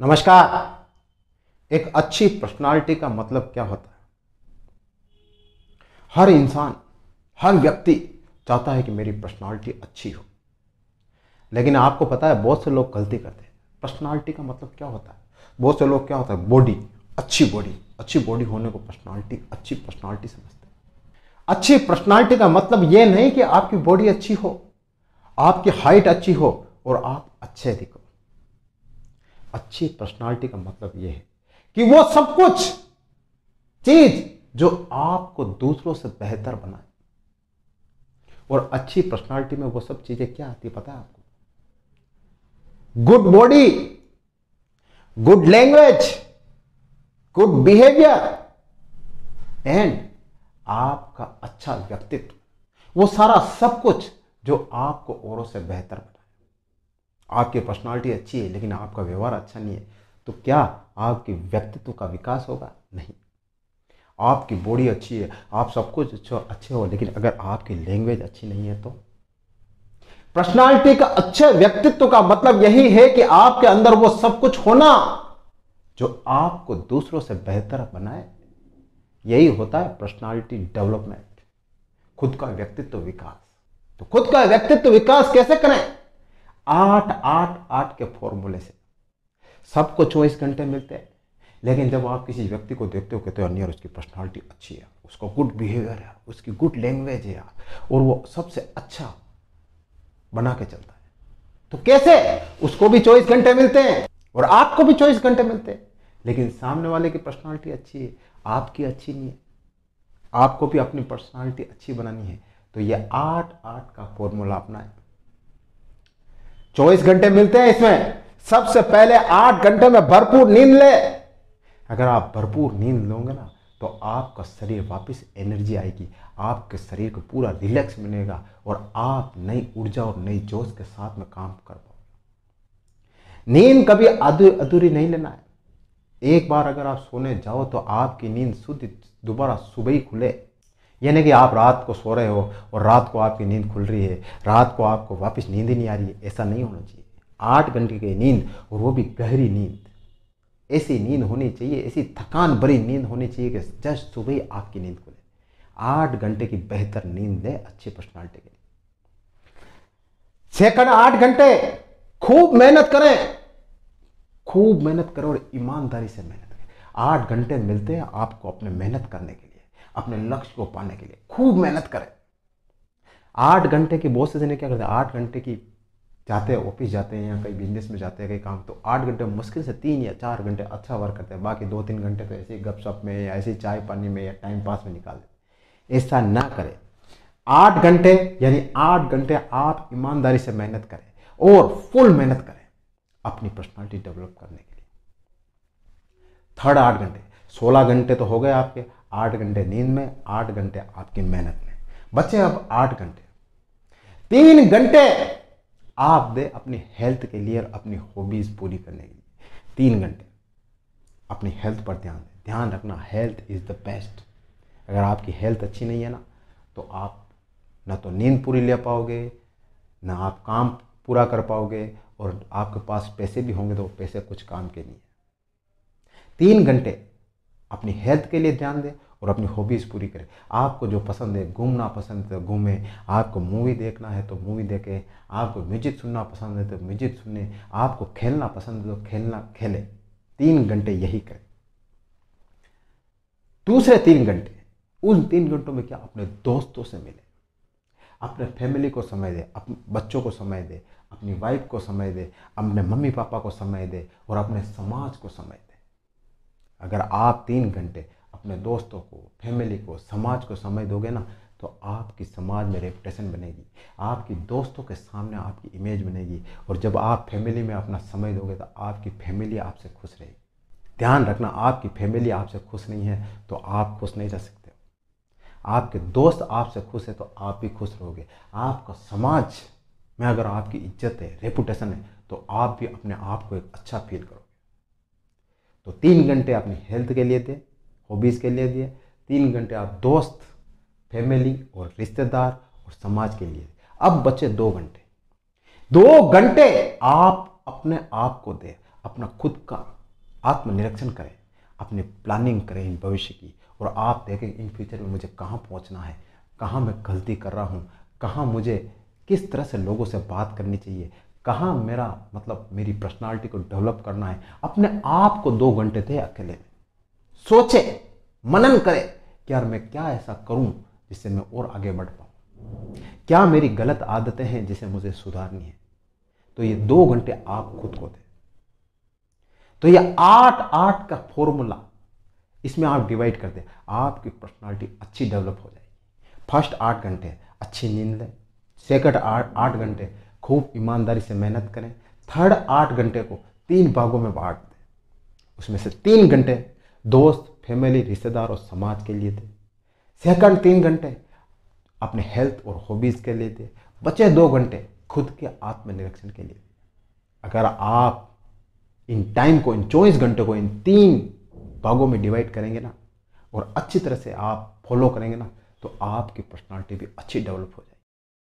नमस्कार एक अच्छी पर्सनालिटी का मतलब क्या होता है हर इंसान हर व्यक्ति चाहता है कि मेरी पर्सनालिटी अच्छी हो लेकिन आपको पता है बहुत से लोग गलती करते हैं पर्सनालिटी का मतलब क्या होता है बहुत से लोग क्या होता है बॉडी अच्छी बॉडी अच्छी बॉडी होने को पर्सनालिटी अच्छी पर्सनालिटी समझते हैं अच्छी पर्सनालिटी का मतलब ये नहीं कि आपकी बॉडी अच्छी हो आपकी हाइट अच्छी हो और आप अच्छे दिखो अच्छी पर्सनालिटी का मतलब यह है कि वो सब कुछ चीज जो आपको दूसरों से बेहतर बनाए और अच्छी पर्सनालिटी में वो सब चीजें क्या आती पता है आपको good body good language good behaviour and आपका अच्छा व्यक्तित्व वो सारा सब कुछ जो आपको औरों से बेहतर आपकी पर्सनालिटी अच्छी है लेकिन आपका व्यवहार अच्छा नहीं है तो क्या आपके व्यक्तित्व का विकास होगा नहीं आपकी बॉडी अच्छी है आप सब कुछ अच्छा अच्छे हो लेकिन अगर आपकी लैंग्वेज अच्छी नहीं है तो पर्सनालिटी का अच्छे व्यक्तित्व का मतलब यही है कि आपके अंदर वो सब कुछ होना जो आपको दूसरों से बेहतर बनाए यही होता है पर्सनालिटी डेवलपमेंट खुद का व्यक्तित्व विकास तो खुद का व्यक्तित्व विकास कैसे करें आठ आठ आठ के फॉर्मूले से सबको चौबीस घंटे मिलते हैं लेकिन जब आप किसी व्यक्ति को देखते हो कहते हो यार उसकी पर्सनालिटी अच्छी है उसका गुड बिहेवियर है उसकी गुड लैंग्वेज है और वो सबसे अच्छा बना के चलता है तो कैसे उसको भी चौबीस घंटे मिलते हैं और आपको भी चौबीस घंटे मिलते हैं लेकिन सामने वाले की पर्सनालिटी अच्छी है आपकी अच्छी नहीं है आपको भी अपनी पर्सनालिटी अच्छी बनानी है तो ये आठ आठ का फॉर्मूला अपनाएं चौबीस घंटे मिलते हैं इसमें सबसे पहले आठ घंटे में भरपूर नींद ले अगर आप भरपूर नींद लोगे ना तो आपका शरीर वापस एनर्जी आएगी आपके शरीर को पूरा रिलैक्स मिलेगा और आप नई ऊर्जा और नई जोश के साथ में काम कर पाओगे नींद कभी अधूरी नहीं लेना है एक बार अगर आप सोने जाओ तो आपकी नींद शुद्ध दोबारा सुबह ही खुले यानी कि आप रात को सो रहे हो और रात को आपकी नींद खुल रही है रात को आपको वापस नींद ही नहीं आ रही है ऐसा नहीं होना चाहिए आठ घंटे की नींद और वो भी गहरी नींद ऐसी नींद होनी चाहिए ऐसी थकान भरी नींद होनी चाहिए कि जस्ट सुबह ही आपकी नींद खुले आठ घंटे की बेहतर नींद लें अच्छी पर्सनैलिटी के लिए सेकंड आठ घंटे खूब मेहनत करें खूब मेहनत करें और ईमानदारी से मेहनत करें आठ घंटे मिलते हैं आपको अपने मेहनत करने के लिए अपने लक्ष्य को पाने के लिए खूब मेहनत करें आठ घंटे की बहुत से जने क्या करते हैं आठ घंटे की जाते हैं ऑफिस जाते हैं या कहीं बिजनेस में जाते हैं कहीं काम तो आठ घंटे मुश्किल से तीन या चार घंटे अच्छा वर्क करते हैं बाकी दो तीन घंटे तो ऐसे गपशप में या ऐसे चाय पानी में या टाइम पास में निकाल दें ऐसा ना करें आठ घंटे यानी आठ घंटे आप ईमानदारी से मेहनत करें और फुल मेहनत करें अपनी पर्सनालिटी डेवलप करने के लिए थर्ड आठ घंटे सोलह घंटे तो हो गए आपके आठ घंटे नींद में आठ घंटे आपकी मेहनत में बचे अब आठ घंटे तीन घंटे आप दे अपनी हेल्थ के लिए और अपनी हॉबीज पूरी करने के लिए तीन घंटे अपनी हेल्थ पर ध्यान दें ध्यान रखना हेल्थ इज़ द बेस्ट अगर आपकी हेल्थ अच्छी नहीं है ना तो आप ना तो नींद पूरी ले पाओगे ना आप काम पूरा कर पाओगे और आपके पास पैसे भी होंगे तो पैसे कुछ काम के नहीं है तीन घंटे अपनी हेल्थ के लिए ध्यान दें और अपनी हॉबीज़ पूरी करें आपको जो पसंद है घूमना पसंद है तो घूमें आपको मूवी देखना है तो मूवी देखें आपको म्यूजिक सुनना पसंद है तो म्यूजिक सुने आपको खेलना पसंद है तो खेलना खेलें तीन घंटे यही करें दूसरे तीन घंटे उन तीन घंटों में क्या अपने दोस्तों से मिले अपने फैमिली को समय दे अपने बच्चों को समय दे अपनी वाइफ को समय दे अपने मम्मी पापा को समय दे और अपने समाज को समय दे अगर आप तीन घंटे अपने दोस्तों को फैमिली को समाज को समय दोगे ना तो आपकी समाज में रेपुटेशन बनेगी आपकी दोस्तों के सामने आपकी इमेज बनेगी और जब आप फैमिली में अपना समय दोगे तो आपकी फैमिली आपसे खुश रहेगी ध्यान रखना आपकी फैमिली आपसे खुश नहीं है तो आप खुश नहीं रह सकते आपके दोस्त आपसे खुश है तो आप भी खुश रहोगे आपका समाज में अगर आपकी इज्जत है रेपुटेशन है तो आप भी अपने आप को एक अच्छा फील करोगे तो तीन घंटे अपनी हेल्थ के लिए दें हॉबीज़ के लिए दिए तीन घंटे आप दोस्त फैमिली और रिश्तेदार और समाज के लिए अब बचे दो घंटे दो घंटे आप अपने आप को दें अपना खुद का आत्मनिरीक्षण करें अपनी प्लानिंग करें इन भविष्य की और आप देखें इन फ्यूचर में मुझे कहाँ पहुँचना है कहाँ मैं गलती कर रहा हूँ कहाँ मुझे किस तरह से लोगों से बात करनी चाहिए कहाँ मेरा मतलब मेरी पर्सनालिटी को डेवलप करना है अपने आप को दो घंटे थे अकेले में सोचे मनन करे कि यार मैं क्या ऐसा करूं जिससे मैं और आगे बढ़ पाऊं क्या मेरी गलत आदतें हैं जिसे मुझे सुधारनी है तो ये दो घंटे आप खुद को दें तो ये आठ आठ का फॉर्मूला इसमें आप डिवाइड कर दें आपकी पर्सनालिटी अच्छी डेवलप हो जाएगी फर्स्ट आठ घंटे अच्छी नींद लें सेकंड आठ आठ घंटे खूब ईमानदारी से मेहनत करें थर्ड आठ घंटे को तीन भागों में बांट दें उसमें से तीन घंटे दोस्त फैमिली रिश्तेदार और समाज के लिए दे सेकंड तीन घंटे अपने हेल्थ और हॉबीज़ के लिए दे बचे दो घंटे खुद के आत्मनिरीक्षण के लिए अगर आप इन टाइम को इन चौबीस घंटे को इन तीन भागों में डिवाइड करेंगे ना और अच्छी तरह से आप फॉलो करेंगे ना तो आपकी पर्सनालिटी भी अच्छी डेवलप हो जाएगी